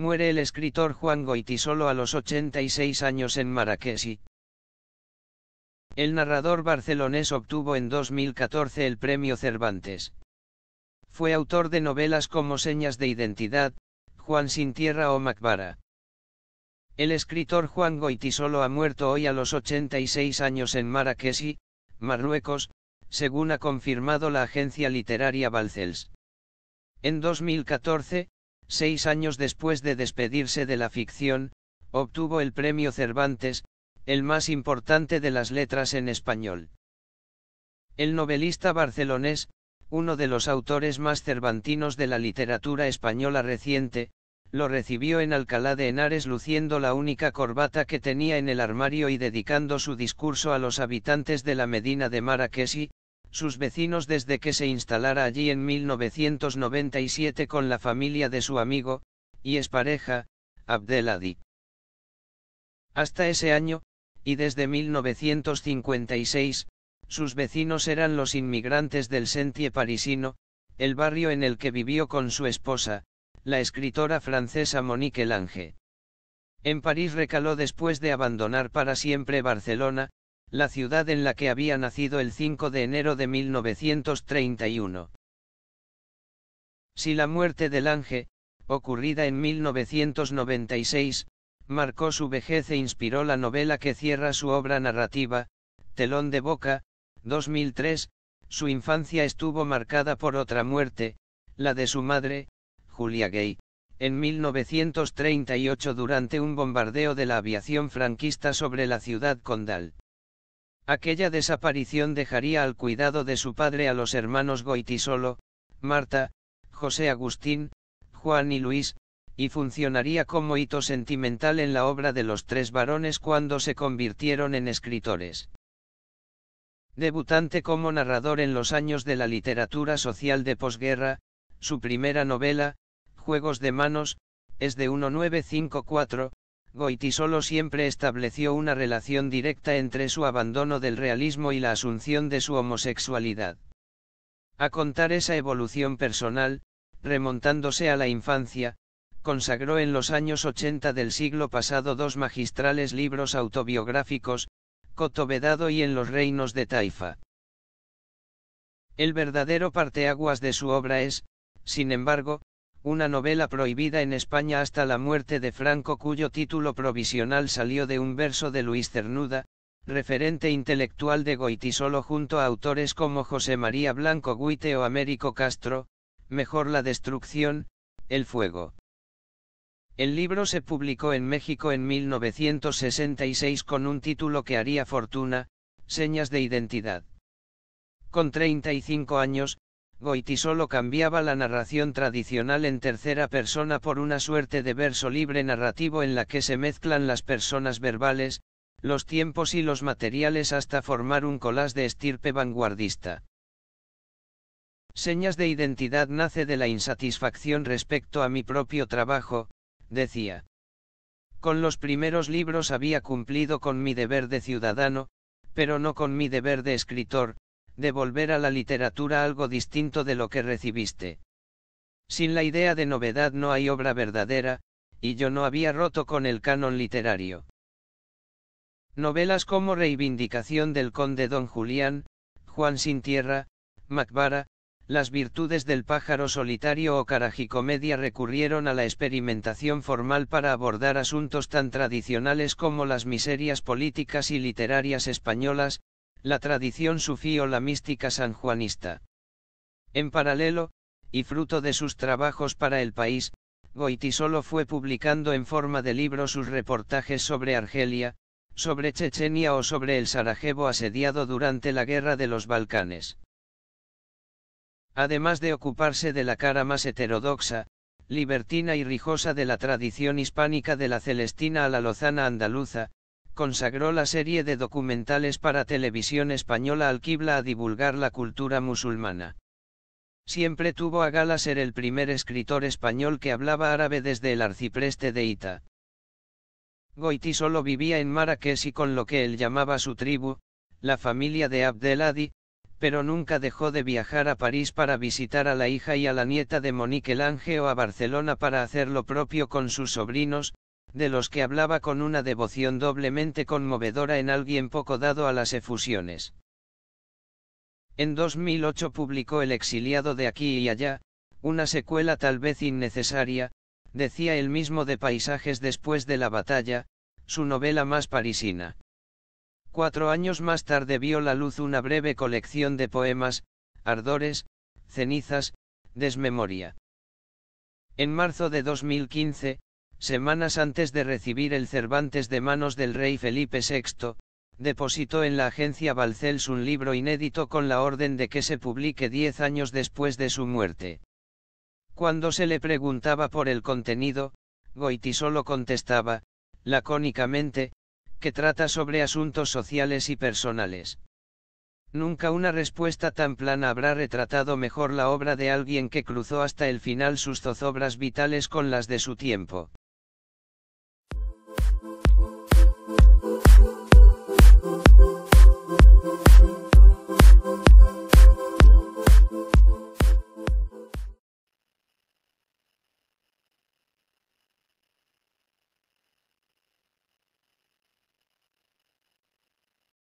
Muere el escritor Juan Goitisolo a los 86 años en Marrakech. El narrador barcelonés obtuvo en 2014 el premio Cervantes. Fue autor de novelas como Señas de Identidad, Juan Sin Tierra o Macbara. El escritor Juan Goitisolo ha muerto hoy a los 86 años en Marrakech, Marruecos, según ha confirmado la agencia literaria Balcells. En 2014, Seis años después de despedirse de la ficción, obtuvo el premio Cervantes, el más importante de las letras en español. El novelista barcelonés, uno de los autores más cervantinos de la literatura española reciente, lo recibió en Alcalá de Henares luciendo la única corbata que tenía en el armario y dedicando su discurso a los habitantes de la Medina de Marrakech sus vecinos desde que se instalara allí en 1997 con la familia de su amigo, y expareja, Abdeladi. Hasta ese año, y desde 1956, sus vecinos eran los inmigrantes del Sentier parisino, el barrio en el que vivió con su esposa, la escritora francesa Monique Lange. En París recaló después de abandonar para siempre Barcelona, la ciudad en la que había nacido el 5 de enero de 1931. Si la muerte del ángel, ocurrida en 1996, marcó su vejez e inspiró la novela que cierra su obra narrativa, Telón de Boca, 2003, su infancia estuvo marcada por otra muerte, la de su madre, Julia Gay, en 1938 durante un bombardeo de la aviación franquista sobre la ciudad condal. Aquella desaparición dejaría al cuidado de su padre a los hermanos solo, Marta, José Agustín, Juan y Luis, y funcionaría como hito sentimental en la obra de los tres varones cuando se convirtieron en escritores. Debutante como narrador en los años de la literatura social de posguerra, su primera novela, Juegos de Manos, es de 1954, solo siempre estableció una relación directa entre su abandono del realismo y la asunción de su homosexualidad. A contar esa evolución personal, remontándose a la infancia, consagró en los años 80 del siglo pasado dos magistrales libros autobiográficos, Cotovedado y En los Reinos de Taifa. El verdadero parteaguas de su obra es, sin embargo, una novela prohibida en España hasta la muerte de Franco cuyo título provisional salió de un verso de Luis Cernuda, referente intelectual de Goitisolo junto a autores como José María Blanco Guite o Américo Castro, mejor la destrucción, el fuego. El libro se publicó en México en 1966 con un título que haría fortuna, Señas de Identidad. Con 35 años, Goiti solo cambiaba la narración tradicional en tercera persona por una suerte de verso libre narrativo en la que se mezclan las personas verbales, los tiempos y los materiales hasta formar un colás de estirpe vanguardista. Señas de identidad nace de la insatisfacción respecto a mi propio trabajo, decía. Con los primeros libros había cumplido con mi deber de ciudadano, pero no con mi deber de escritor, devolver a la literatura algo distinto de lo que recibiste. Sin la idea de novedad no hay obra verdadera, y yo no había roto con el canon literario. Novelas como Reivindicación del Conde Don Julián, Juan sin Tierra, Macbara, Las virtudes del pájaro solitario o Carajicomedia recurrieron a la experimentación formal para abordar asuntos tan tradicionales como las miserias políticas y literarias españolas, la tradición sufí o la mística sanjuanista. En paralelo, y fruto de sus trabajos para el país, Goiti solo fue publicando en forma de libro sus reportajes sobre Argelia, sobre Chechenia o sobre el Sarajevo asediado durante la Guerra de los Balcanes. Además de ocuparse de la cara más heterodoxa, libertina y rijosa de la tradición hispánica de la Celestina a la Lozana andaluza, consagró la serie de documentales para televisión española Alquibla a divulgar la cultura musulmana. Siempre tuvo a gala ser el primer escritor español que hablaba árabe desde el arcipreste de Ita. Goiti solo vivía en Marrakech y con lo que él llamaba su tribu, la familia de Abdelhadi, pero nunca dejó de viajar a París para visitar a la hija y a la nieta de Monique Lange o a Barcelona para hacer lo propio con sus sobrinos, de los que hablaba con una devoción doblemente conmovedora en alguien poco dado a las efusiones. En 2008 publicó El exiliado de aquí y allá, una secuela tal vez innecesaria, decía él mismo de paisajes después de la batalla, su novela más parisina. Cuatro años más tarde vio la luz una breve colección de poemas, ardores, cenizas, desmemoria. En marzo de 2015, semanas antes de recibir el Cervantes de manos del rey Felipe VI, depositó en la agencia Balcells un libro inédito con la orden de que se publique diez años después de su muerte. Cuando se le preguntaba por el contenido, Goiti solo contestaba, lacónicamente, que trata sobre asuntos sociales y personales. Nunca una respuesta tan plana habrá retratado mejor la obra de alguien que cruzó hasta el final sus zozobras vitales con las de su tiempo.